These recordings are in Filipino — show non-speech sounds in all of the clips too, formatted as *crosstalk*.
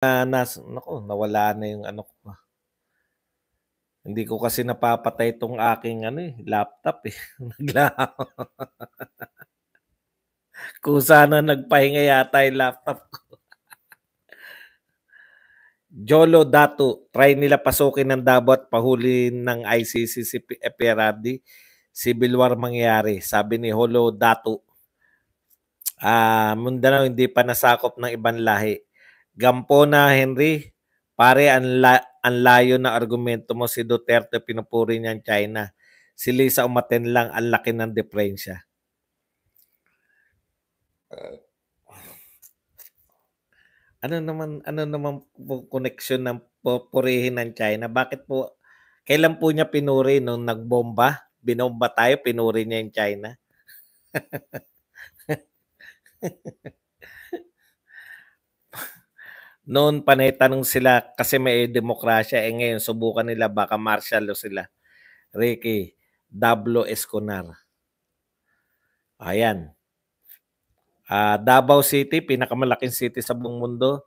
Uh, nas, naku, nawala na yung ano ko. Hindi ko kasi napapatay tong aking ano eh, laptop eh. Naglaho. *laughs* Kung sana nagpahinga yata yung laptop ko. *laughs* Jolo Datu, try nila pasukin ng Davao at pahuli ng ICC si Eperardi. Eh, Civil war mangyayari, sabi ni Holo Datu. Ah, uh, Mindanao hindi pa nasakop ng ibang lahi Gampo na, Henry. Pare, ang, la- ang layo na argumento mo si Duterte, pinupuri niyan China. Si Lisa umaten lang, ang laki ng diferensya. Ah. ano naman ano naman po connection ng purihin ng China? Bakit po kailan po niya pinuri nung nagbomba? Binomba tayo, pinuri niya yung China. *laughs* noon panetanong sila kasi may demokrasya eh ngayon subukan nila baka martial law sila. Ricky W. Esconar. Ayan. Uh, Davao City, pinakamalaking city sa buong mundo.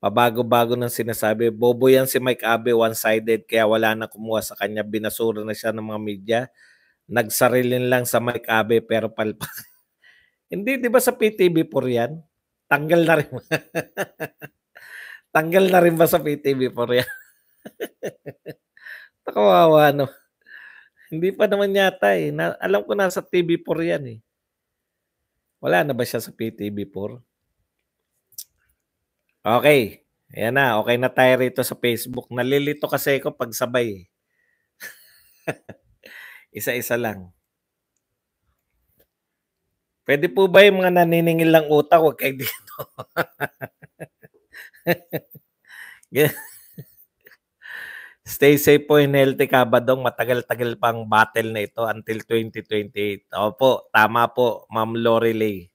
Pabago-bago ng sinasabi. Bobo yan si Mike Abe, one-sided, kaya wala na kumuha sa kanya. Binasura na siya ng mga media. Nagsarilin lang sa Mike Abe, pero palpak. *laughs* Hindi, di ba sa PTV4 yan? Tanggal na rin. *laughs* Tanggal na rin ba sa PTV4 yan? *laughs* Nakawawa, no? Hindi pa naman yata eh. Na, alam ko nasa TV4 yan eh. Wala na ba siya sa PTV4? Okay. Ayan na. Okay na tayo rito sa Facebook. Nalilito kasi ako pagsabay. Eh. *laughs* Isa-isa lang. Pwede po ba yung mga naniningil lang utak? Huwag kayo dito. *laughs* Stay safe po in healthy, Kabadong. Matagal-tagal pang battle na ito until 2028. Opo, tama po, Ma'am Lorelei.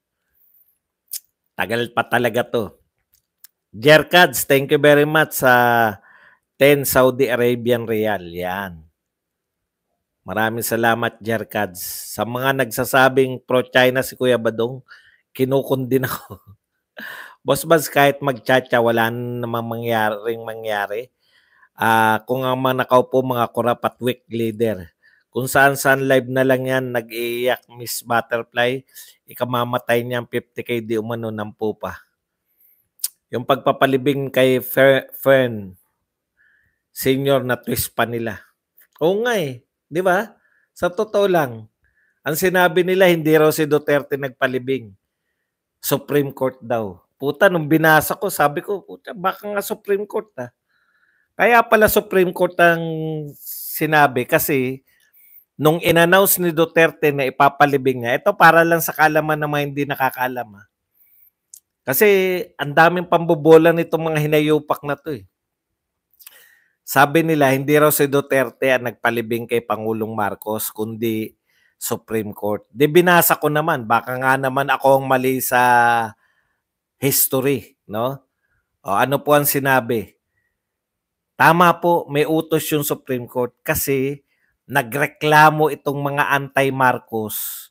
Tagal pa talaga to. Jerkads, thank you very much sa 10 Saudi Arabian Riyal. Yan. Maraming salamat, Jerkads. Sa mga nagsasabing pro-China si Kuya Badong, kinukundin *laughs* ako. Boss Baz, kahit mag-chacha, wala namang mangyaring mangyari. Uh, kung ang mga nakaupo, mga korap at weak leader. Kung saan-saan live na lang yan, nag-iiyak Miss Butterfly, ikamamatay niya ang 50k di umano ng pupa. Yung pagpapalibing kay Fern, senior na twist pa nila. Oo nga eh Di ba? Sa totoo lang, ang sinabi nila hindi raw si Duterte nagpalibing. Supreme Court daw. Puta, nung binasa ko, sabi ko, puta, baka nga Supreme Court ah. Kaya pala Supreme Court ang sinabi kasi nung inannounce ni Duterte na ipapalibing nga, ito para lang sa kalaman ng mga hindi nakakalam. Ha? Ah. Kasi ang daming pambobola nitong mga hinayupak na to eh. Sabi nila, hindi raw si Duterte ang nagpalibing kay Pangulong Marcos, kundi Supreme Court. Di binasa ko naman, baka nga naman ako ang mali sa history, no? O, ano po ang sinabi? Tama po, may utos yung Supreme Court kasi nagreklamo itong mga anti-Marcos.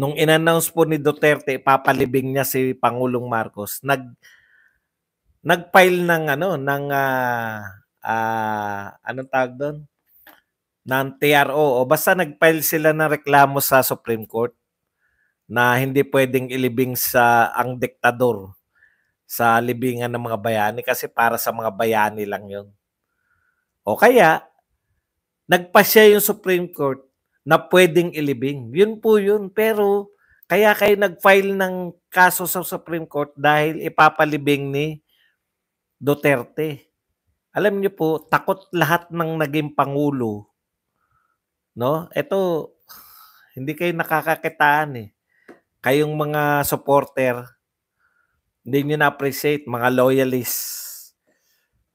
Nung inannounce po ni Duterte, papalibing niya si Pangulong Marcos, nag nagfile ng ano ng uh, uh, anong tawag doon? ng TRO o basta nagfile sila ng reklamo sa Supreme Court na hindi pwedeng ilibing sa ang diktador sa libingan ng mga bayani kasi para sa mga bayani lang yon. O kaya, nagpasya yung Supreme Court na pwedeng ilibing. Yun po yun. Pero, kaya kayo nagfile ng kaso sa Supreme Court dahil ipapalibing ni Duterte. Alam niyo po, takot lahat ng naging pangulo. No? Ito hindi kayo nakakakitaan eh. Kayong mga supporter, hindi niyo na-appreciate mga loyalists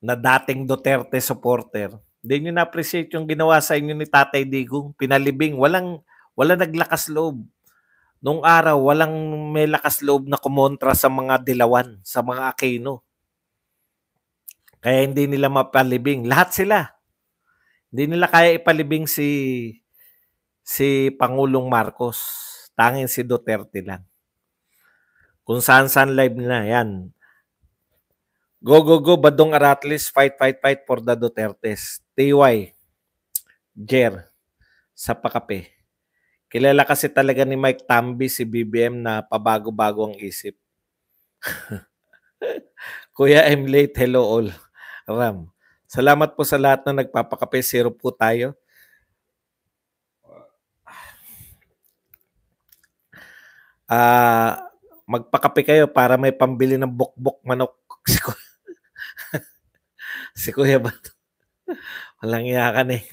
na dating Duterte supporter. Hindi niyo na-appreciate yung ginawa sa inyo ni Tatay Digong. Pinalibing, walang walang naglakas loob. Nung araw, walang may lakas loob na kumontra sa mga dilawan, sa mga Aquino. Kaya hindi nila mapalibing. Lahat sila. Hindi nila kaya ipalibing si si Pangulong Marcos. Tangin si Duterte lang. Kung saan-saan live na, yan. Go, go, go, Badong Aratlis, fight, fight, fight for the Dutertes. TY, Jer, sa pakape. Kilala kasi talaga ni Mike Tambi si BBM na pabago-bago ang isip. *laughs* Kuya, I'm late. Hello all. Ram. Salamat po sa lahat na nagpapakape. Zero po tayo. Ah, uh, magpakape kayo para may pambili ng bokbok manok. *laughs* Si Kuya, si Kuya ba? Walang iyakan eh.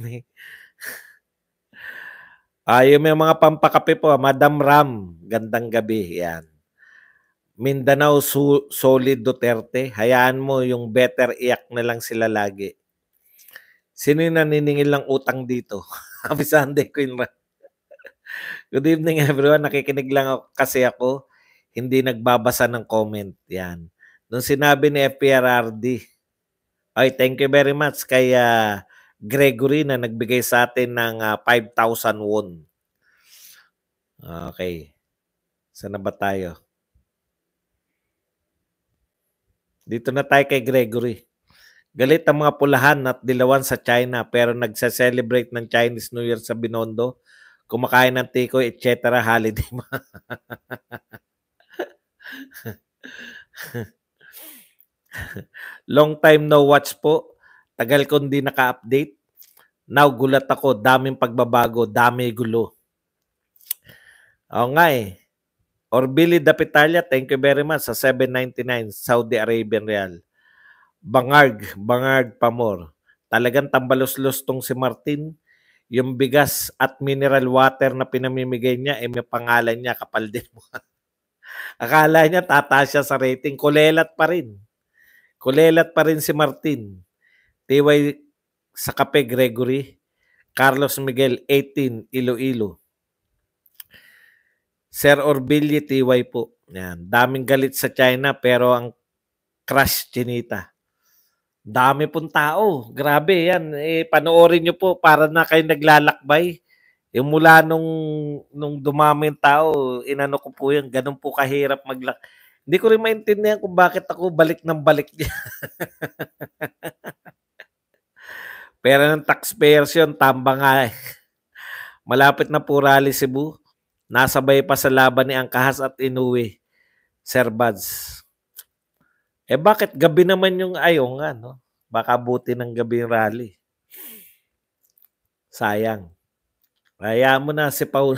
Ay, uh, ah, yung may mga pampakape po, ah. Madam Ram, gandang gabi. Yan. Mindanao su- solid Duterte, hayaan mo yung better iyak na lang sila lagi. Sino yung naniningil ng utang dito? Happy *laughs* Sunday, Queen Ra. Good evening everyone. Nakikinig lang ako kasi ako hindi nagbabasa ng comment. Yan. Nung sinabi ni FPRRD, ay thank you very much kay uh, Gregory na nagbigay sa atin ng uh, ah, 5,000 won. Okay. Sana ba tayo? Dito na tayo kay Gregory. Galit ang mga pulahan at dilawan sa China pero nagsa-celebrate ng Chinese New Year sa Binondo. Kumakain ng tikoy, etc. holiday. *laughs* Long time no watch po. Tagal ko hindi naka-update. Now gulat ako, daming pagbabago, dami gulo. Oo nga eh or Billy Dapitalia, thank you very much sa 799 Saudi Arabian Real. Bangarg, Bangarg Pamor. Talagang tambalos-los tong si Martin. Yung bigas at mineral water na pinamimigay niya, eh may pangalan niya, kapal din mo. *laughs* Akala niya tataas siya sa rating. Kulelat pa rin. Kulelat pa rin si Martin. sa kape Gregory. Carlos Miguel, 18, Iloilo. Sir Orbilye TY po. Yan. Daming galit sa China pero ang crush Chinita. Dami pong tao. Grabe yan. Eh, panoorin nyo po para na kayo naglalakbay. Yung mula nung, nung dumami yung tao, inano ko po yun. Ganun po kahirap maglak. Hindi ko rin maintindihan kung bakit ako balik ng balik niya. *laughs* Pero ng taxpayers yun, tamba nga eh. Malapit na po rally Cebu. Nasabay pa sa laban ni Angkahas at Inui, Sir Buds. Eh bakit gabi naman yung ayong nga, no? Baka buti ng gabi yung rally. Sayang. Kaya mo na si Paul.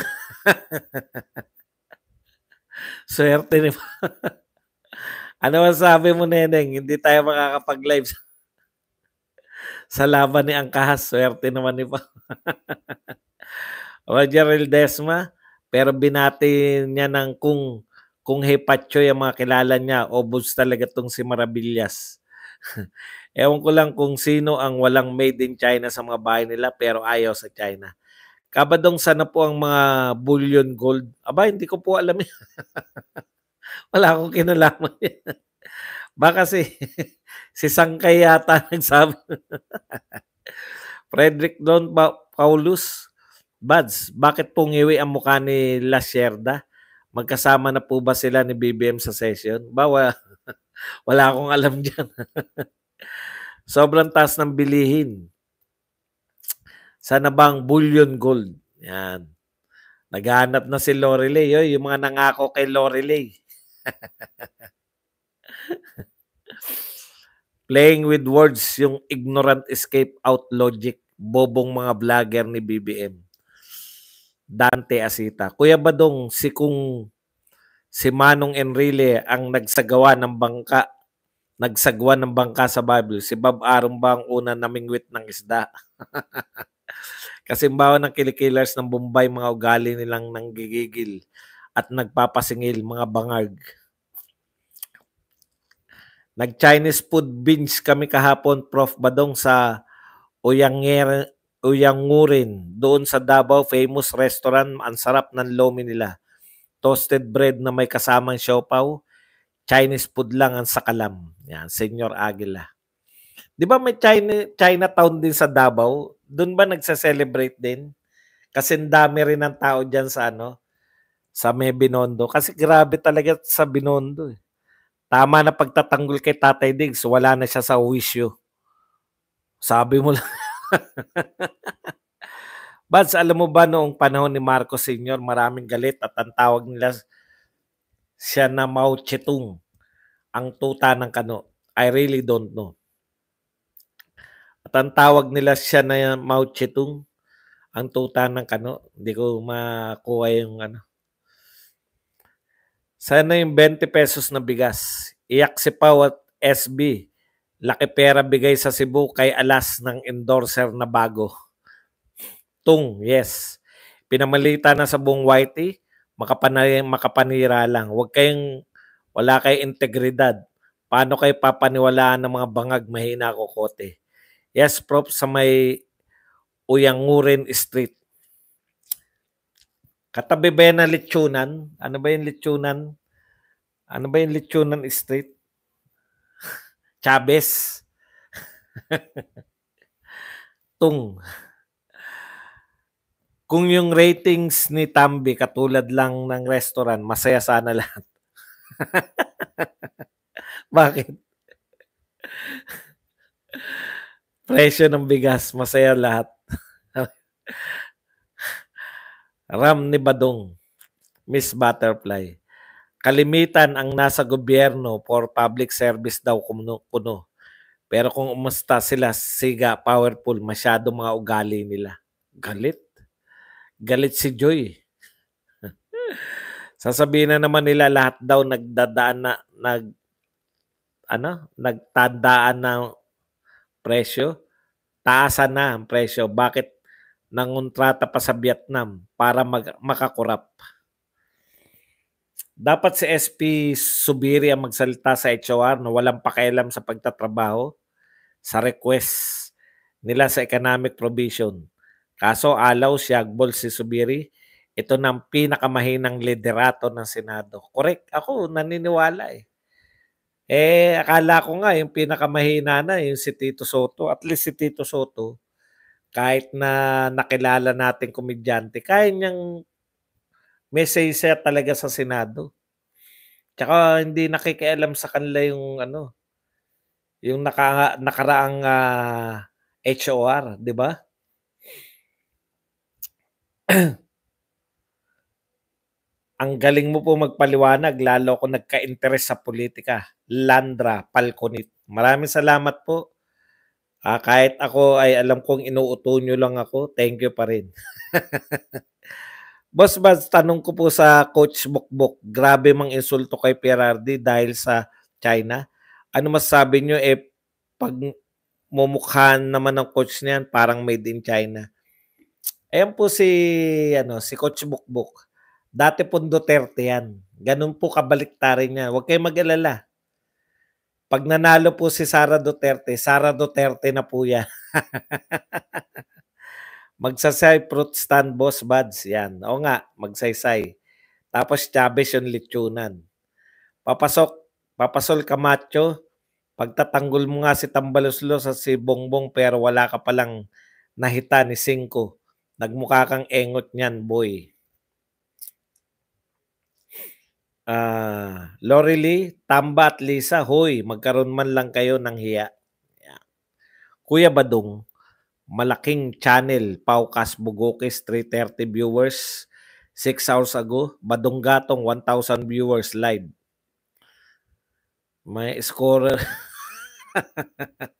*laughs* Swerte ni Paul. *laughs* ano man sabi mo, Neneng? Hindi tayo makakapag-live sa *laughs* laban ni Angkahas. Swerte naman ni Paul. Roger Ildesma, pero binati niya ng kung kung Hepachoy ang mga kilala niya, obos talaga tong si Marabillas. *laughs* Ewan ko lang kung sino ang walang made in China sa mga bahay nila pero ayaw sa China. Kabadong sana po ang mga bullion gold. Aba, hindi ko po alam yan. *laughs* Wala akong kinalaman yan. Baka si, *laughs* si Sangkay yata nagsabi. Frederick Don pa- Paulus, Bads, bakit po ngiwi ang mukha ni La Lacerda? Magkasama na po ba sila ni BBM sa session? Bawa, *laughs* wala akong alam dyan. *laughs* Sobrang taas ng bilihin. Sana bang bullion gold? Yan. Naghanap na si Lorelei. Oy, yung mga nangako kay Lorelei. *laughs* Playing with words, yung ignorant escape out logic. Bobong mga vlogger ni BBM. Dante Asita. Kuya Badong, si kung si Manong Enrile ang nagsagawa ng bangka, nagsagwa ng bangka sa Bible, si Bob Arum ba ang una namingwit ng isda? *laughs* Kasi bawa ng kilikillers ng Bombay, mga ugali nilang nanggigigil at nagpapasingil, mga bangag. Nag-Chinese food binge kami kahapon, Prof. Badong, sa Oyangiran, Uyangurin, doon sa Davao famous restaurant, ang sarap ng lomi nila. Toasted bread na may kasamang siopaw, Chinese food lang ang sakalam. Yan, Senyor Aguila. Di ba may China, Chinatown din sa Davao? Doon ba nagsa-celebrate din? Kasi dami rin ng tao diyan sa ano, sa may Kasi grabe talaga sa Binondo. Eh. Tama na pagtatanggol kay Tatay Diggs, wala na siya sa wish you. Sabi mo lang. *laughs* Bads, alam mo ba noong panahon ni Marcos Sr., maraming galit at ang tawag nila siya na Mao Chetung, ang tuta ng kano. I really don't know. At ang tawag nila siya na Mao Chetung, ang tuta ng kano. Hindi ko makuha yung ano. Sana yung 20 pesos na bigas. Iyak si Pau at SB. Laki pera bigay sa Cebu kay alas ng endorser na bago. Tung, yes. Pinamalita na sa buong Whitey, makapanay, makapanira lang. Huwag kayong, wala kay integridad. Paano kayo papaniwalaan ng mga bangag mahina kokote? Yes, prop sa may Uyanguren Street. Katabi ba yan na litsunan? Ano ba yung litsunan? Ano ba yung litsunan street? Chavez. Tung. Kung yung ratings ni Tambi katulad lang ng restaurant, masaya sana lahat. *laughs* Bakit? Presyo ng bigas, masaya lahat. *laughs* Ram ni Badong, Miss Butterfly kalimitan ang nasa gobyerno for public service daw kuno. Pero kung umasta sila, siga, powerful, masyado mga ugali nila. Galit. Galit si Joy. *laughs* Sasabihin na naman nila lahat daw nagdadaan na nag ano, nagtandaan na presyo. Taasan na ang presyo. Bakit nangontrata pa sa Vietnam para mag, makakurap? Dapat si SP Subiri ang magsalita sa HOR na walang pakialam sa pagtatrabaho sa request nila sa economic provision. Kaso alaw si Agbol si Subiri, ito na ang pinakamahinang liderato ng Senado. Correct. Ako, naniniwala eh. Eh, akala ko nga yung pinakamahina na yung si Tito Soto. At least si Tito Soto, kahit na nakilala nating komedyante, kaya niyang may say talaga sa Senado. Tsaka hindi nakikialam sa kanila yung ano, yung naka, nakaraang uh, ah, HOR, di ba? *clears throat* Ang galing mo po magpaliwanag, lalo ko nagka-interest sa politika. Landra Palconit. Maraming salamat po. Ah, kahit ako ay alam kong inuuto nyo lang ako, thank you pa rin. *laughs* Boss Baz, tanong ko po sa Coach Bokbok, grabe mang insulto kay Pirardi dahil sa China. Ano mas sabi nyo eh, pag mumukhaan naman ng coach niyan, parang made in China. Ayan po si, ano, si Coach Bukbuk. Dati po Duterte yan. Ganun po kabaliktarin niya. Huwag kayong mag-alala. Pag nanalo po si Sara Duterte, Sara Duterte na po yan. *laughs* Magsaysay stand Boss Buds. Yan. O nga, magsaysay. Tapos Chavez yung litsunan. Papasok, papasol Camacho. Pagtatanggol mo nga si Tambaloslo sa si Bongbong pero wala ka palang nahita ni Singko. Nagmukha kang engot niyan, boy. Uh, ah, Lorely, Tamba at Lisa, hoy, magkaroon man lang kayo ng hiya. Yeah. Kuya Badong, malaking channel, Paukas Bugokis, 330 viewers. 6 hours ago, Badunggatong, 1,000 viewers live. May scorer. *laughs*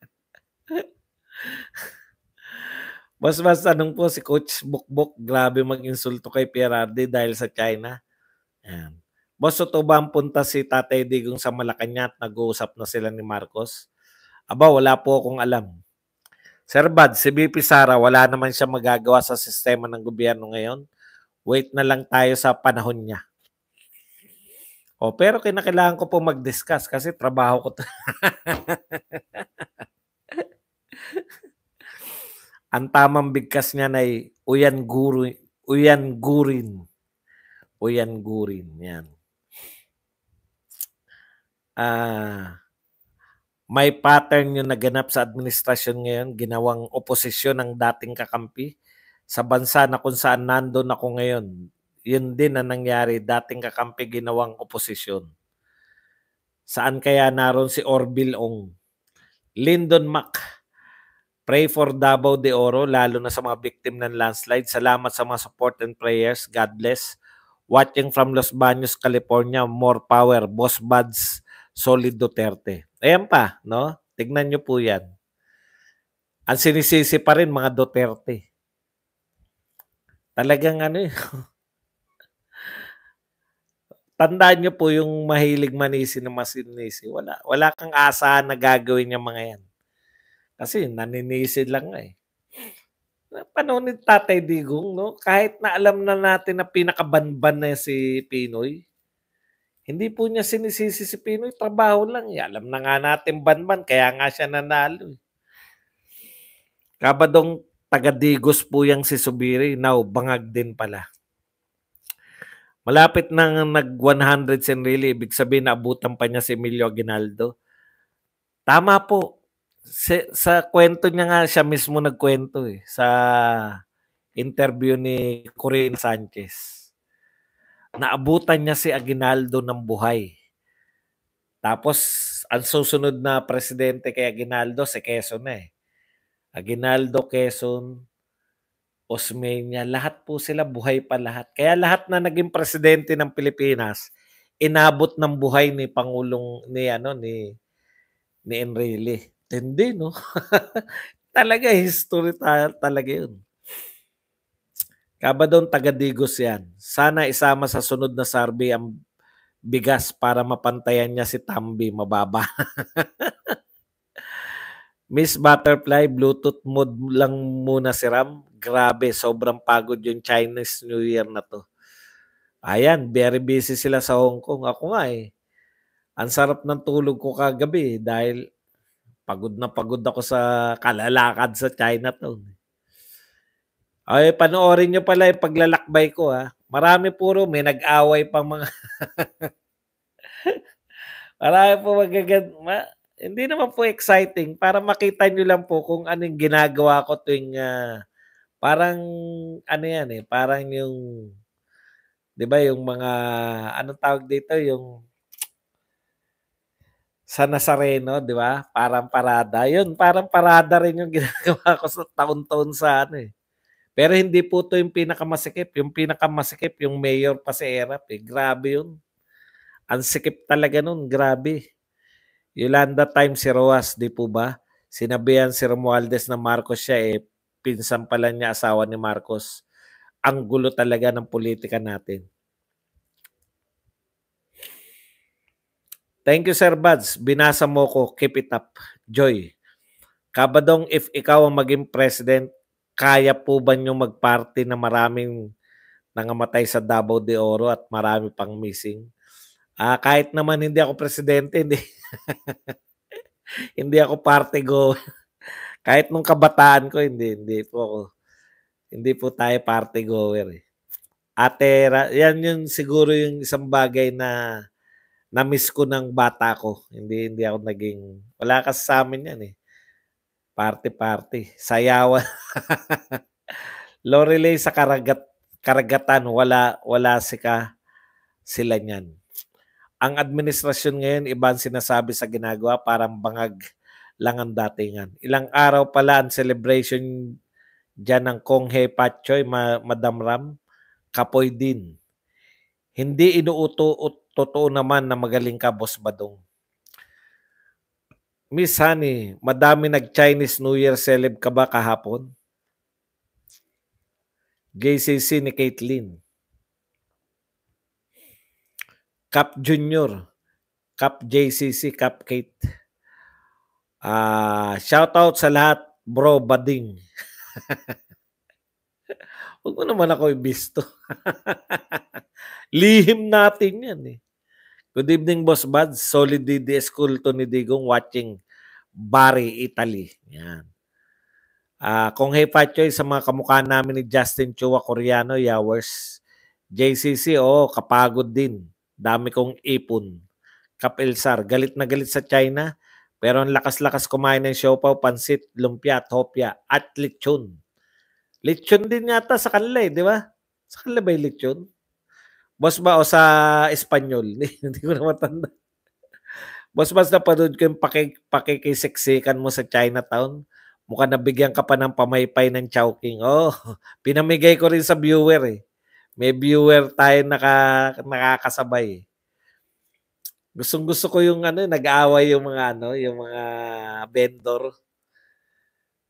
mas mas tanong po si Coach Bukbuk, grabe mag-insulto kay Pierardi dahil sa China. Ayan. Boss, totoo ba ang punta si Tatay Digong sa Malacanang at nag-uusap na sila ni Marcos? Aba, wala po akong alam. Sir Bad, si BP Sara, wala naman siya magagawa sa sistema ng gobyerno ngayon. Wait na lang tayo sa panahon niya. O, oh, pero kinakailangan ko po mag-discuss kasi trabaho ko to. *laughs* Ang tamang bigkas niya na ay uyan guru, uyan gurin. Uyan gurin, yan. Ah, uh, may pattern yung naganap sa administrasyon ngayon, ginawang oposisyon ng dating kakampi sa bansa na kung saan nandoon ako ngayon. Yun din ang nangyari, dating kakampi ginawang oposisyon. Saan kaya naroon si Orville Ong? Lyndon Mac, pray for Davao de Oro, lalo na sa mga victim ng landslide. Salamat sa mga support and prayers. God bless. Watching from Los Baños, California, more power. Boss Buds, solid Duterte. Ayan pa, no? Tignan nyo po yan. Ang sinisisi pa rin mga Duterte. Talagang ano yun. Eh. *laughs* Tandaan nyo po yung mahilig manisi na masinisi. Wala, wala kang asahan na gagawin yung mga yan. Kasi naninisi lang eh panahon Tatay Digong, no? kahit na alam na natin na pinakabanban na si Pinoy, hindi po niya sinisisi si Pinoy, trabaho lang. Eh. Alam na nga natin banban, kaya nga siya nanalo. Eh. Kabadong taga-Digos po yung si Subiri. Now, bangag din pala. Malapit nang nag-100 Senrili. Ibig sabihin, naabutan pa niya si Emilio Aguinaldo. Tama po. Si, sa kwento niya nga, siya mismo nagkwento eh, sa interview ni Corinne Sanchez naabutan niya si Aguinaldo ng buhay. Tapos, ang susunod na presidente kay Aguinaldo, si Quezon eh. Aguinaldo, Quezon, Osmeña, lahat po sila buhay pa lahat. Kaya lahat na naging presidente ng Pilipinas, inabot ng buhay ni Pangulong ni ano ni ni Enrile. Tindi, no? *laughs* talaga history ta- talaga 'yun. Kabadon Tagadigos yan. Sana isama sa sunod na survey ang bigas para mapantayan niya si Tambi mababa. *laughs* Miss Butterfly, Bluetooth mode lang muna si Ram. Grabe, sobrang pagod yung Chinese New Year na to. Ayan, very busy sila sa Hong Kong. Ako nga eh. Ang sarap ng tulog ko kagabi dahil pagod na pagod ako sa kalalakad sa China Chinatown. Ay, panoorin nyo pala yung paglalakbay ko ha. Marami puro may nag-away pang mga... *laughs* Marami po magagan... Ma, hindi naman po exciting. Para makita nyo lang po kung anong ginagawa ko tuwing... Uh, parang ano yan eh. Parang yung... Di ba yung mga... Anong tawag dito? Yung sa Nazareno, di ba? Parang parada. Yun, parang parada rin yung *laughs* ginagawa ko sa taon-taon sa ano eh pero hindi po to yung pinakamasikip. Yung pinakamasikip, yung mayor pa sa ERAP. Eh. Grabe yun. Ang sikip talaga nun. Grabe. Yolanda time si Roas, di po ba? Sinabihan si Romualdez na Marcos siya eh. Pinsan pala niya asawa ni Marcos. Ang gulo talaga ng politika natin. Thank you, Sir Buds. Binasa mo ko. Keep it up. Joy. Kabadong, if ikaw ang maging president, kaya po ba nyo magparty na maraming nangamatay sa Davao de Oro at marami pang missing? Ah, kahit naman hindi ako presidente, hindi, *laughs* hindi ako party go. *laughs* kahit nung kabataan ko, hindi, hindi po ako. Hindi po tayo party goer eh. Ate, yan yung siguro yung isang bagay na na-miss ko ng bata ko. Hindi hindi ako naging wala kasi sa amin yan eh. Parte-parte. Sayawan. Lorelei sa karagat, karagatan, wala, wala sika sila niyan. Ang administrasyon ngayon, ibang sinasabi sa ginagawa, parang bangag lang ang datingan. Ilang araw pala ang celebration dyan ng Kong He Patchoy, Ma- Madam Ram, kapoy din. Hindi inuuto totoo naman na magaling ka, Boss Badong. Miss Honey, madami nag-Chinese New Year celeb ka ba kahapon? JCC ni Caitlin. Cap Junior. Cap JCC, Cap Kate. Uh, ah, shout out sa lahat, bro Bading. *laughs* Huwag mo naman ako ibisto. *laughs* Lihim natin yan eh. Good evening, Boss Bad. Solid DDS to ni Digong watching Bari, Italy. Yan. Uh, kung hey Pachoy, sa mga kamukha namin ni Justin Chua Koreano, Yowers, JCC, oh, kapagod din. Dami kong ipon. Kapilsar, galit na galit sa China, pero ang lakas-lakas kumain ng siopaw, pansit, lumpia, topya, at lechon. Lechon din yata sa kanila eh, di ba? Sa kanila ba yung lechon? Boss ba o sa Espanyol? *laughs* Hindi ko na matanda. Boss mas napanood ko yung paki, pakikiseksikan mo sa Chinatown. Mukha nabigyan ka pa ng pamaypay ng chowking. Oh, *laughs* pinamigay ko rin sa viewer eh. May viewer tayo naka, nakakasabay eh. Gustong gusto ko yung ano, nag-aaway yung mga ano, yung mga vendor.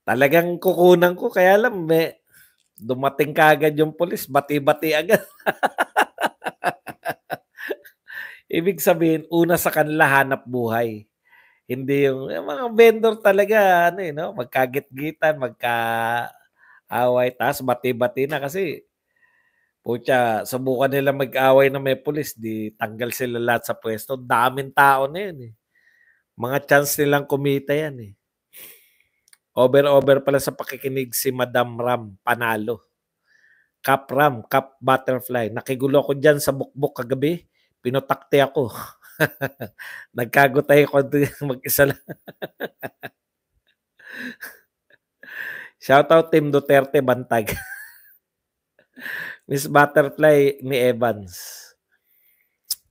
Talagang kukunan ko kaya lang may dumating kagad yung pulis, bati-bati agad. *laughs* Ibig sabihin, una sa kanila hanap buhay. Hindi yung, yung mga vendor talaga, ano yun, eh, no? magkagit-gitan, magka-away, tapos bati-bati na kasi Pucha, subukan nila mag-away na may pulis, di tanggal sila lahat sa pwesto. Daming tao na yun eh. Mga chance nilang kumita yan eh. Over-over pala sa pakikinig si Madam Ram, panalo. Cap Ram, Cap Butterfly. Nakigulo ko dyan sa bukbok kagabi pinotakte ako. *laughs* Nagkagutay ko konti *laughs* mag-isa lang. Shoutout Team Duterte Bantag. *laughs* Miss Butterfly ni Evans.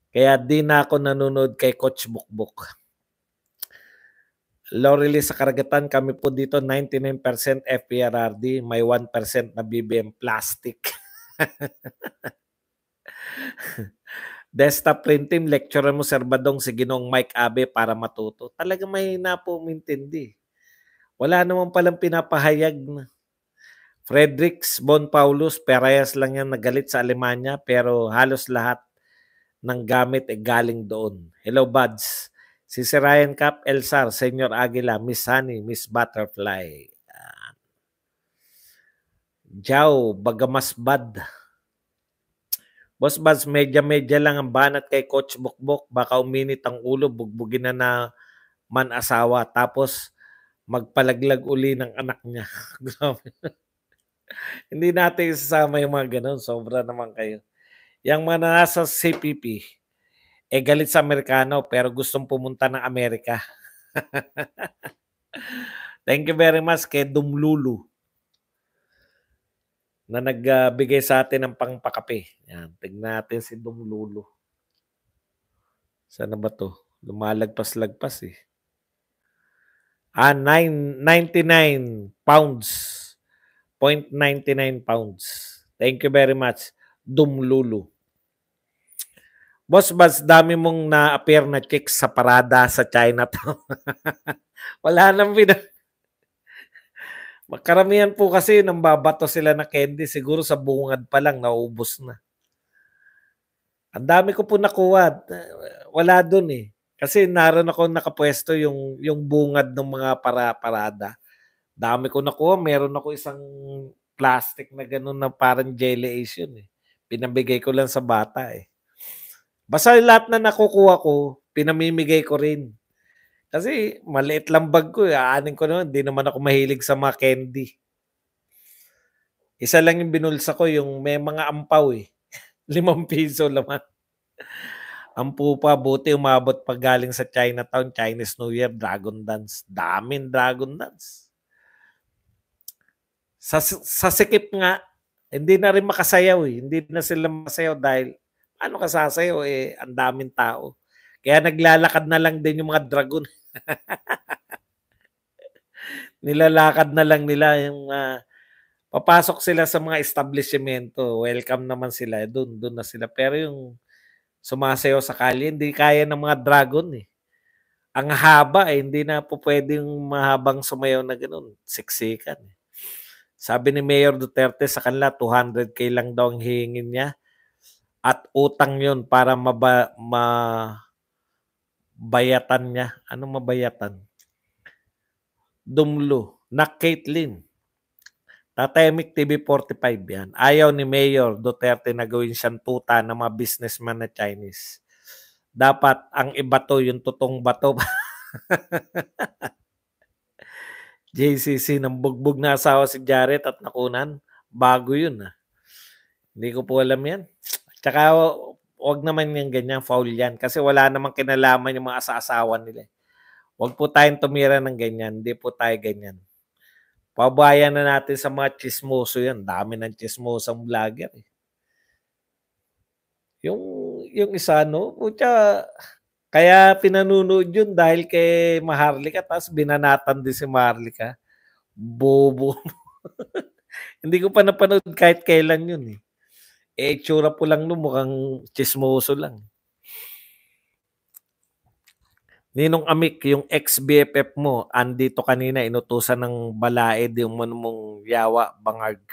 Kaya di na ako nanonood kay Coach Bukbuk. Lorely sa karagatan, kami po dito 99% FPRRD, may 1% na BBM plastic desktop print team, lecturer mo Sir Badong si Ginong Mike Abe para matuto. Talaga may napumintindi. Wala naman palang pinapahayag na. Fredericks Bon Paulus, Perez lang yan nagalit sa Alemanya pero halos lahat ng gamit ay galing doon. Hello, buds. Si Sir Ryan Cap, Elsar, Senior Aguila, Miss Honey, Miss Butterfly. Jow, Bagamasbad. Bad. Boss Bans, medya-medya lang ang banat kay Coach Bokbok. Baka uminit ang ulo, bugbugin na na man asawa. Tapos magpalaglag uli ng anak niya. *laughs* *laughs* Hindi natin isasama yung mga ganun. Sobra naman kayo. Yang mga nasa CPP, eh galit sa Amerikano pero gustong pumunta ng Amerika. *laughs* Thank you very much kay Dumlulu na nagbigay sa atin ng pangpakape. Yan, tignan natin si Dong Lulo. Sana ba to? Lumalagpas-lagpas eh. Ah, 99 pounds. 0.99 pounds. Thank you very much, Dumlulu. Boss, bas dami mong na-appear na chicks sa parada sa Chinatown. *laughs* Wala nang pinag Karamihan po kasi nang babato sila na candy, siguro sa bungad pa lang, naubos na. Ang dami ko po nakuha. Wala dun eh. Kasi naroon ako nakapwesto yung, yung bungad ng mga para parada. Dami ko nakuha. Meron ako isang plastic na ganun na parang jelly ace yun eh. Pinabigay ko lang sa bata eh. Basta lahat na nakukuha ko, pinamimigay ko rin. Kasi maliit lang bag ko. Eh. Aanin ko naman, hindi naman ako mahilig sa mga candy. Isa lang yung binulsa ko, yung may mga ampaw eh. *laughs* Limang piso lang. Ampu pa, buti umabot pag galing sa Chinatown, Chinese New Year, Dragon Dance. Daming Dragon Dance. Sa, sa sikip nga, hindi na rin makasayaw eh. Hindi na sila masayaw dahil ano kasasayaw eh, ang daming tao. Kaya naglalakad na lang din yung mga dragon. *laughs* *laughs* Nilalakad na lang nila yung uh, papasok sila sa mga establishmento. Welcome naman sila eh, doon, doon na sila. Pero yung sumasayaw sa kalye, hindi kaya ng mga dragon eh. Ang haba eh, hindi na po pwedeng mahabang sumayaw na ganoon, Siksikan eh. Sabi ni Mayor Duterte sa kanila, 200k lang daw ang hihingin niya. At utang yon para maba, ma, bayatan niya. Anong mabayatan? Dumlo. Na Caitlin. Tatemic TV 45 yan. Ayaw ni Mayor Duterte na gawin siyang tuta ng mga businessman na Chinese. Dapat ang iba to, yung totoong bato. *laughs* JCC ng bugbog na asawa si Jared at nakunan. Bago yun. Ah. Hindi ko po alam yan. Tsaka wag naman yung ganyan, foul yan. Kasi wala namang kinalaman yung mga asawa nila. Eh. Wag po tayong tumira ng ganyan. Hindi po tayo ganyan. Pabayan na natin sa mga chismoso yan. Dami ng chismosang vlogger. Eh. Yung, yung isa, no? Pucha, kaya pinanunood yun dahil kay Maharlika. Tapos binanatan din si Maharlika. Bobo. *laughs* Hindi ko pa napanood kahit kailan yun eh. Eh, tsura po lang nun, mukhang chismoso lang. Ninong Amik, yung ex-BFF mo, andito kanina, inutusan ng balaed yung mong yawa, bangag.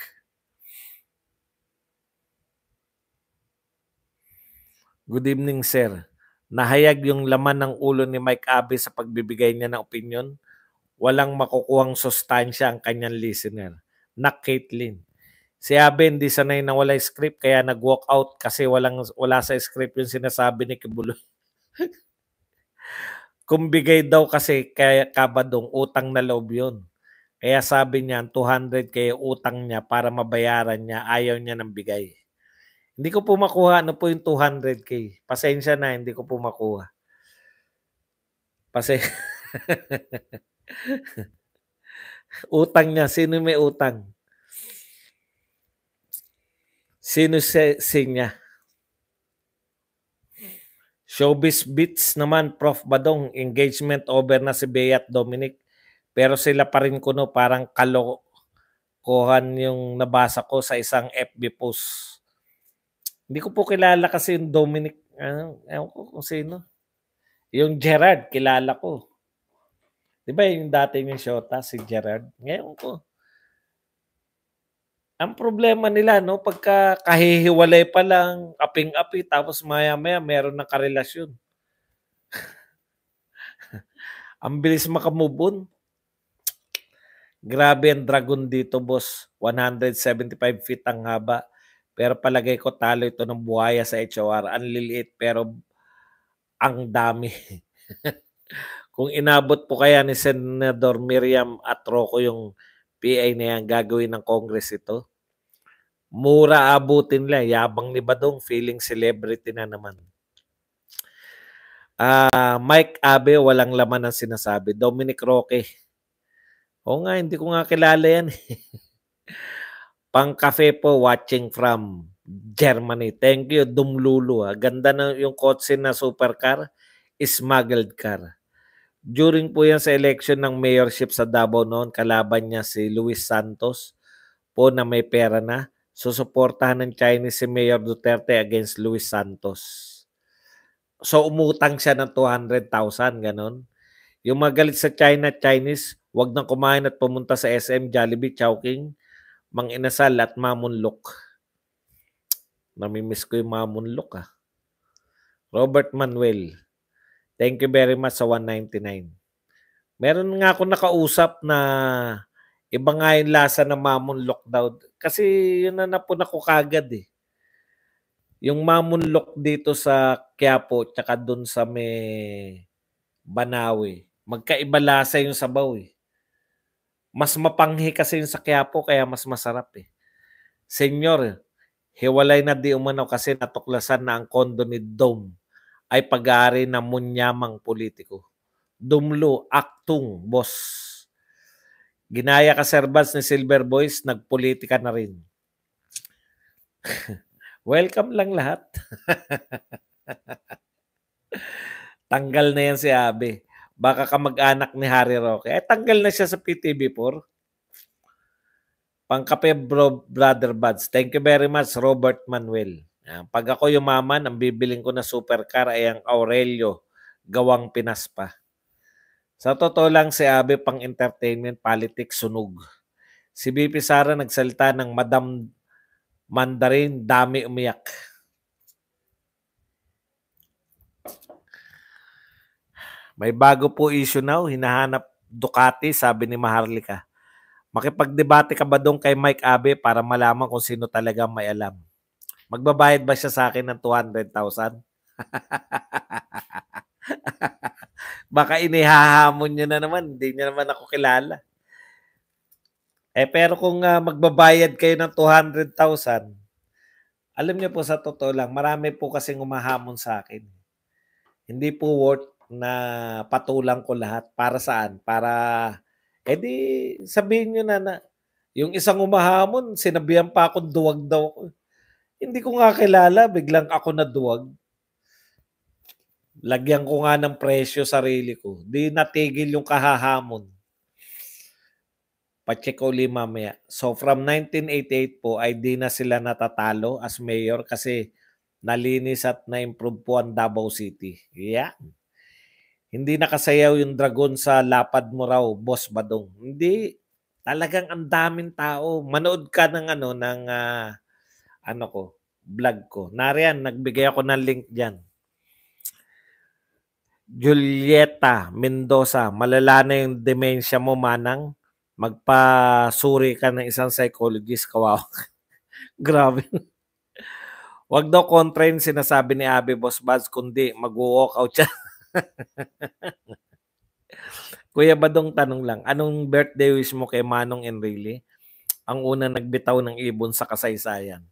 Good evening, sir. Nahayag yung laman ng ulo ni Mike Abe sa pagbibigay niya ng opinion. Walang makukuhang sustansya ang kanyang listener. Na Caitlin. Si Aben, di sanay na wala script kaya nag-walk out kasi walang, wala sa script yung sinasabi ni Kibuloy. *laughs* Kumbigay daw kasi kaya kabadong utang na loob yun. Kaya sabi niya, 200 kaya utang niya para mabayaran niya, ayaw niya ng bigay. Hindi ko po makuha ano po yung 200k. Pasensya na, hindi ko po makuha. Pasensya. *laughs* utang niya, sino may utang? Sino si, si niya? Showbiz Beats naman, Prof. Badong, engagement over na si Bea at Dominic. Pero sila pa rin kuno parang kalokohan yung nabasa ko sa isang FB post. Hindi ko po kilala kasi yung Dominic, ano, ewan ko kung sino. Yung Gerard, kilala ko. Di ba yung dati yung Shota, si Gerard? Ngayon ko ang problema nila, no, pagka kahihiwalay pa lang, aping-api, tapos maya-maya meron ng karelasyon. *laughs* ang bilis makamubon. Grabe ang dragon dito, boss. 175 feet ang haba. Pero palagay ko talo ito ng buhaya sa HOR. Ang liliit pero ang dami. *laughs* Kung inabot po kaya ni Senador Miriam at Atroco yung PI na yan, gagawin ng Congress ito. Mura abutin lang. Yabang ni Badong, feeling celebrity na naman. Uh, Mike Abe, walang laman ang sinasabi. Dominic Roque. Oo nga, hindi ko nga kilala yan. *laughs* Pang cafe po, watching from Germany. Thank you, Dumlulu. Ha. Ah. Ganda na yung kotse na supercar, smuggled car during po yan sa election ng mayorship sa Davao noon, kalaban niya si Luis Santos po na may pera na. Susuportahan ng Chinese si Mayor Duterte against Luis Santos. So umutang siya ng 200,000, ganun. Yung magalit sa China, Chinese, wag nang kumain at pumunta sa SM, Jollibee, Chowking, Mang Inasal at Mamunlok. Namimiss ko yung Mamunlok ah. Robert Manuel. Thank you very much sa 199. Meron nga ako nakausap na iba nga yung lasa ng mamon lockdown. Kasi yun na napuna ko kagad eh. Yung mamon lock dito sa Quiapo tsaka doon sa may Banawi. Magkaiba lasa yung sabaw eh. Mas mapanghi kasi yung sa Quiapo kaya mas masarap eh. Senyor, hiwalay na di umano kasi natuklasan na ang kondo ni Dome ay pag pagari na munyamang politiko. Dumlo, aktong, boss. Ginaya ka servants ni Silver Boys, nagpolitika na rin. *laughs* Welcome lang lahat. *laughs* tanggal na yan si Abe. Baka kamag anak ni Harry Roque. Eh, tanggal na siya sa PTV4. Pangkape bro, Brother Buds. Thank you very much, Robert Manuel. Pag ako yumaman, ang bibiling ko na supercar ay ang Aurelio, gawang Pinas pa. Sa totoo lang, si Abe pang entertainment, politics, sunog. Si BP Sara nagsalita ng Madam Mandarin, dami umiyak. May bago po issue now, hinahanap Ducati, sabi ni Maharlika. Makipagdebate ka ba doon kay Mike Abe para malaman kung sino talaga may alam? Magbabayad ba siya sa akin ng 200,000? *laughs* Baka inihahamon niya na naman. Hindi niya naman ako kilala. Eh, pero kung uh, magbabayad kayo ng 200,000, alam niyo po sa totoo lang, marami po kasi umahamon sa akin. Hindi po worth na patulang ko lahat. Para saan? Para, edi eh, sabihin niyo na na, yung isang umahamon, sinabihan pa akong duwag daw hindi ko nga kilala, biglang ako naduwag. Lagyan ko nga ng presyo sarili ko. Di natigil yung kahahamon. Pacheck ko ulit mamaya. So from 1988 po ay di na sila natatalo as mayor kasi nalinis at na-improve po ang Davao City. Yeah. Hindi nakasayaw yung dragon sa lapad mo raw, Boss Badong. Hindi. Talagang ang daming tao. Manood ka ng ano, ng uh, ano ko, vlog ko. Nariyan, nagbigay ako ng link diyan. Julieta Mendoza, malala na yung dementia mo, manang. Magpasuri ka ng isang psychologist, kawawa. *laughs* Grabe. Wag daw kontra yung sinasabi ni Abi Boss Buzz, kundi mag-walk out siya. *laughs* Kuya Badong, tanong lang, anong birthday wish mo kay Manong Enrile? Ang una nagbitaw ng ibon sa kasaysayan.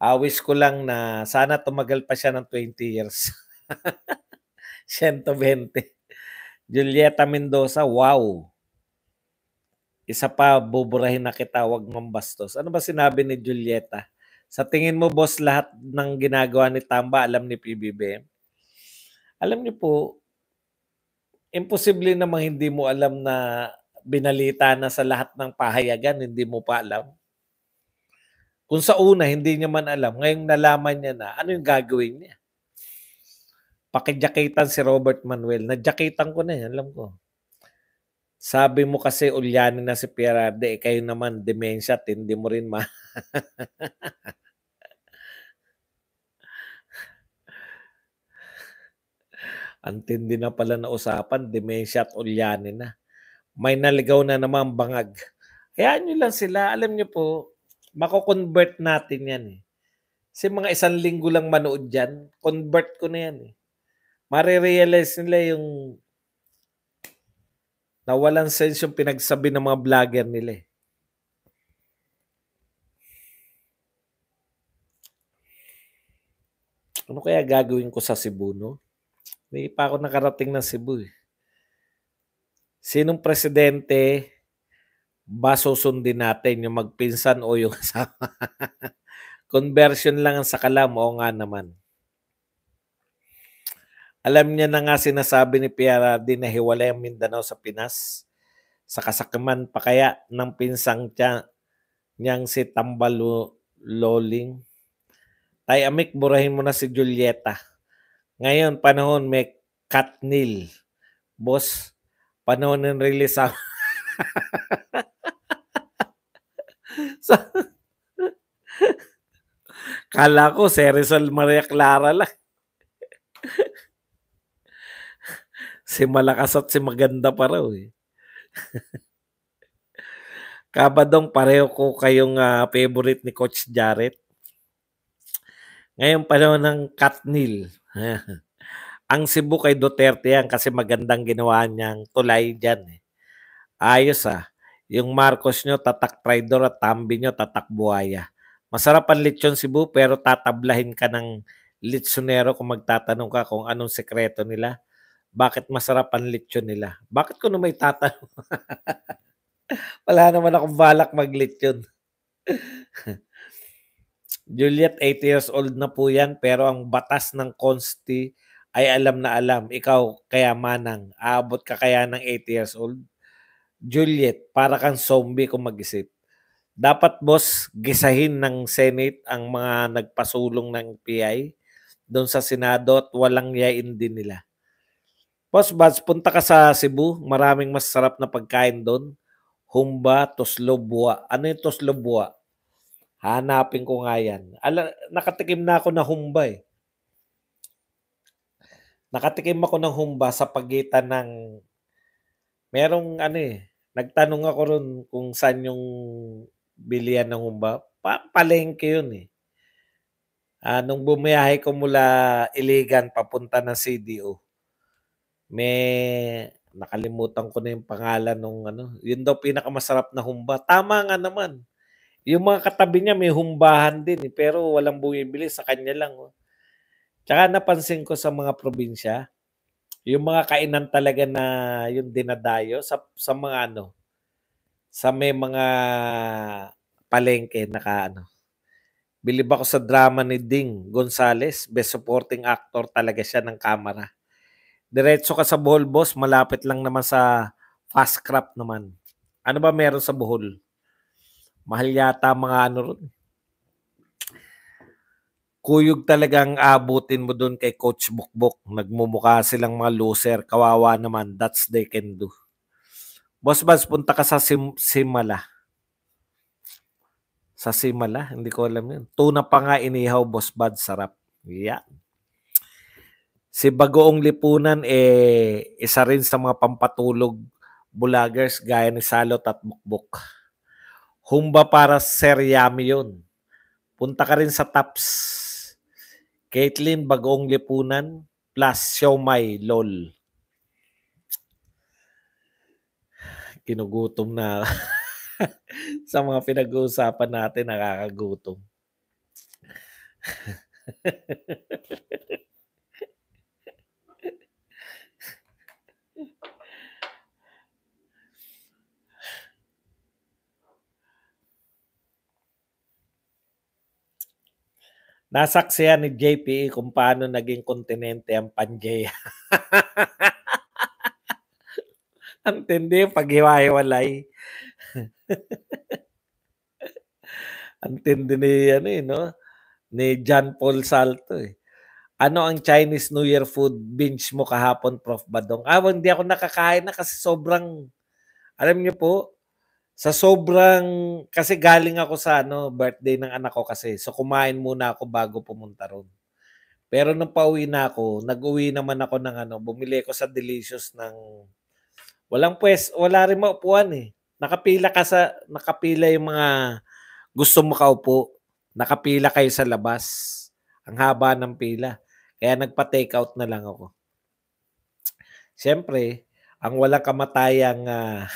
Uh, wish ko lang na sana tumagal pa siya ng 20 years. 120. *laughs* Julieta Mendoza, wow. Isa pa, buburahin na kita, wag mambastos. Ano ba sinabi ni Julieta? Sa tingin mo, boss, lahat ng ginagawa ni Tamba, alam ni PBB? Alam niyo po, imposible namang hindi mo alam na binalita na sa lahat ng pahayagan, hindi mo pa alam kung sa una, hindi niya man alam, ngayong nalaman niya na, ano yung gagawin niya? Pakijakitan si Robert Manuel. Nadyakitan ko na yan, alam ko. Sabi mo kasi ulyanin na si Pierarde, eh, kayo naman, demensya, hindi mo rin ma... *laughs* Antindi na pala na usapan, demensya at ulyanin na. May naligaw na naman bangag. Hayaan nyo lang sila. Alam nyo po, mako-convert natin yan eh. Kasi mga isang linggo lang manood dyan, convert ko na yan eh. Marirealize nila yung nawalan sense yung pinagsabi ng mga vlogger nila eh. Ano kaya gagawin ko sa Cebu, no? Hindi pa ako nakarating ng Cebu eh. Sinong presidente ba susundin natin yung magpinsan o yung *laughs* asawa? Conversion lang ang sakalam. Oo nga naman. Alam niya na nga sinasabi ni Piara din na hiwalay ang Mindanao sa Pinas. Sa kasakiman pa kaya ng pinsang tiyan, niyang si Tambalo Loling. Tay Amik, burahin mo na si Julieta. Ngayon, panahon may Katnil. Boss, panahon ng release ako. *laughs* so, *laughs* kala ko, si Rizal Maria Clara lang. *laughs* si malakas at si maganda pa raw eh. *laughs* Kabadong pareho ko kayong uh, favorite ni Coach Jarrett. Ngayon pala ng Katnil. ang Cebu kay Duterte yan kasi magandang ginawa niyang tulay dyan. Eh. Ayos ah. Yung Marcos nyo, tatak Traidor at Tambi nyo, tatak Buhaya. Masarap ang lechon Cebu pero tatablahin ka ng lechonero kung magtatanong ka kung anong sekreto nila. Bakit masarap ang lechon nila? Bakit ko naman may tatanong? *laughs* Wala naman akong balak mag lechon. *laughs* Juliet, 8 years old na po yan pero ang batas ng consti ay alam na alam. Ikaw, kaya manang, aabot ka kaya ng 8 years old? Juliet, para kang zombie kung mag-isip. Dapat, boss, gisahin ng Senate ang mga nagpasulong ng PI doon sa Senado at walang yain din nila. Boss Bads, punta ka sa Cebu. Maraming mas sarap na pagkain doon. Humba, Toslobua. Ano yung Toslobua? Hanapin ko nga yan. Ala, nakatikim na ako na humba eh. Nakatikim ako ng humba sa pagitan ng merong ano eh, nagtanong ako ron kung saan yung bilian ng humba. Pa palengke yun eh. Uh, nung bumiyahe ko mula Iligan papunta ng CDO, may nakalimutan ko na yung pangalan nung ano. Yun daw pinakamasarap na humba. Tama nga naman. Yung mga katabi niya may humbahan din eh, pero walang bumibili sa kanya lang. Oh. Tsaka napansin ko sa mga probinsya, yung mga kainan talaga na yung dinadayo sa sa mga ano sa may mga palengke na ano. Bilib ako sa drama ni Ding Gonzales, best supporting actor talaga siya ng camera. Diretso ka sa Bohol, boss, malapit lang naman sa fast crop naman. Ano ba meron sa Bohol? Mahal yata mga ano ron kuyog talagang abutin mo doon kay Coach Bukbuk. Nagmumukha silang mga loser. Kawawa naman. That's they can do. Boss Bans, punta ka sa Sim- Simala. Sa Simala? Hindi ko alam yun. Tuna pa nga inihaw, Boss Bans. Sarap. Yeah. Si Bagoong Lipunan, eh, isa rin sa mga pampatulog bulagers gaya ni Salot at Bukbuk. Humba para Ser Yami yun. Punta ka rin sa Taps. Caitlyn Bagong Lipunan plus Xiaomai LOL. Kinugutom na *laughs* sa mga pinag-uusapan natin, nakakagutom. *laughs* Nasaksihan ni JPE kung paano naging kontinente ang Pangea. *laughs* ang tindi yung paghiwa-hiwalay. *laughs* ang tindi ni, ano, eh, no? ni John Paul Salto. Eh. Ano ang Chinese New Year food binge mo kahapon, Prof. Badong? Ah, hindi ako nakakain na kasi sobrang, alam niyo po, sa sobrang kasi galing ako sa ano birthday ng anak ko kasi so kumain muna ako bago pumunta ron. Pero nung pauwi na ako, nag-uwi naman ako ng ano, bumili ko sa Delicious ng walang pwes, wala rin maupuan eh. Nakapila ka sa nakapila yung mga gusto mo kaupo. Nakapila kayo sa labas. Ang haba ng pila. Kaya nagpa-take out na lang ako. Siyempre, ang walang kamatayang uh,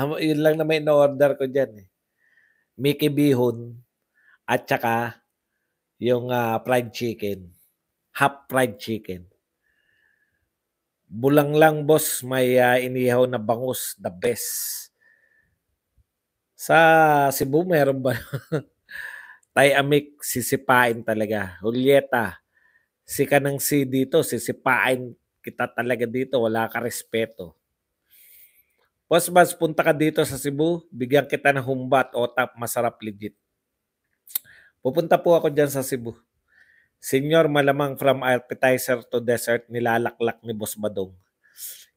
*laughs* yun lang na may in-order ko diyan eh. Mickey Bihon at saka yung uh, fried chicken. Half fried chicken. Bulang lang boss, may uh, inihaw na bangus, the best. Sa Cebu, meron ba? *laughs* Tay Amik, sisipain talaga. Julieta, sika ka ng si dito, sisipain kita talaga dito, wala ka respeto. Boss Bas, punta ka dito sa Cebu, bigyan kita ng humbat, tap masarap, legit. Pupunta po ako dyan sa Cebu. Senior malamang from appetizer to dessert, nilalaklak ni Boss Badong.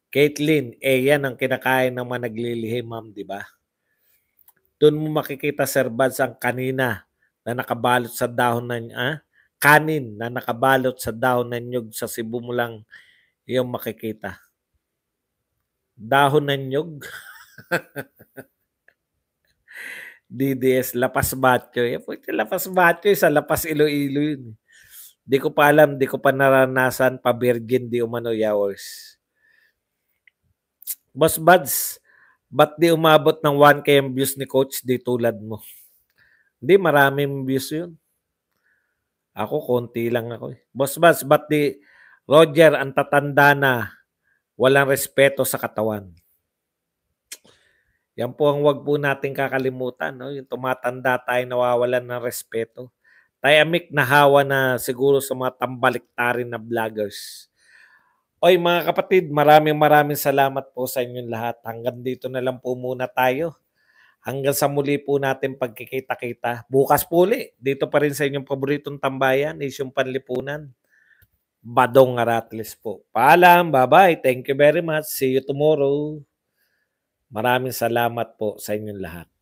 Caitlin, eh yan ang kinakain ng managlilihi, ma'am, di ba? Doon mo makikita, Sir Bads, ang kanina na nakabalot sa dahon ng, ah, kanin na nakabalot sa dahon ng nyug sa Cebu mo lang yung makikita. Dahon ng nyug. DDS, *laughs* Lapas Batyo. Yan po, Lapas Batyo, sa Lapas Iloilo yun. Di ko pa alam, di ko pa naranasan, pa virgin di umano yowers. Boss Buds, ba't di umabot ng 1K views ni Coach di tulad mo? Hindi, maraming views yun. Ako, konti lang ako. Eh. Boss Buds, ba't di Roger, ang tatanda na, walang respeto sa katawan. Yan po ang wag po natin kakalimutan. No? Yung tumatanda tayo, nawawalan ng respeto. Tayo amik nahawa na siguro sa mga tambaliktarin na vloggers. Oy mga kapatid, maraming maraming salamat po sa inyong lahat. Hanggang dito na lang po muna tayo. Hanggang sa muli po natin pagkikita-kita. Bukas po ulit, dito pa rin sa inyong paboritong tambayan, Isyong Panlipunan. Badong Aratles po. Paalam, bye-bye. Thank you very much. See you tomorrow. Maraming salamat po sa inyong lahat.